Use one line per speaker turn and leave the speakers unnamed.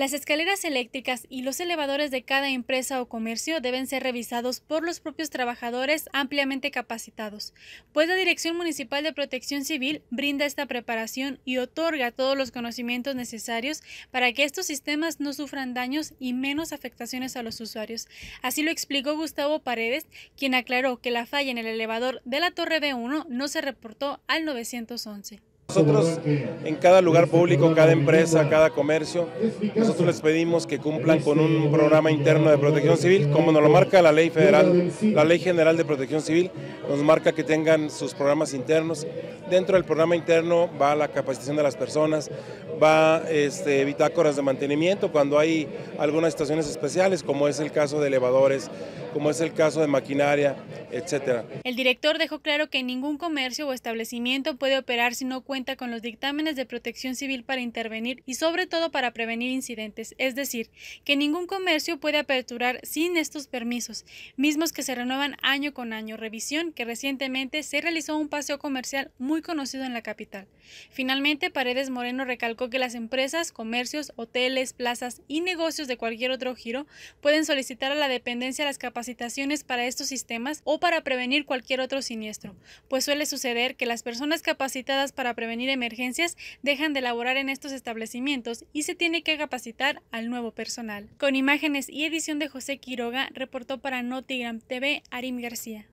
Las escaleras eléctricas y los elevadores de cada empresa o comercio deben ser revisados por los propios trabajadores ampliamente capacitados, pues la Dirección Municipal de Protección Civil brinda esta preparación y otorga todos los conocimientos necesarios para que estos sistemas no sufran daños y menos afectaciones a los usuarios. Así lo explicó Gustavo Paredes, quien aclaró que la falla en el elevador de la Torre B1 no se reportó al 911.
Nosotros en cada lugar público, cada empresa, cada comercio, nosotros les pedimos que cumplan con un programa interno de protección civil, como nos lo marca la ley federal, la ley general de protección civil, nos marca que tengan sus programas internos. Dentro del programa interno va la capacitación de las personas, va este, bitácoras de mantenimiento cuando hay algunas estaciones especiales, como es el caso de elevadores, como es el caso de maquinaria, etcétera.
El director dejó claro que ningún comercio o establecimiento puede operar si no cuenta con los dictámenes de protección civil para intervenir y sobre todo para prevenir incidentes, es decir, que ningún comercio puede aperturar sin estos permisos, mismos que se renuevan año con año, revisión que recientemente se realizó un paseo comercial muy conocido en la capital. Finalmente, Paredes Moreno recalcó que las empresas, comercios, hoteles, plazas y negocios de cualquier otro giro pueden solicitar a la dependencia las capacitaciones para estos sistemas o para prevenir cualquier otro siniestro, pues suele suceder que las personas capacitadas para prevenir venir emergencias dejan de laborar en estos establecimientos y se tiene que capacitar al nuevo personal. Con imágenes y edición de José Quiroga, reportó para Notigram TV Arim García.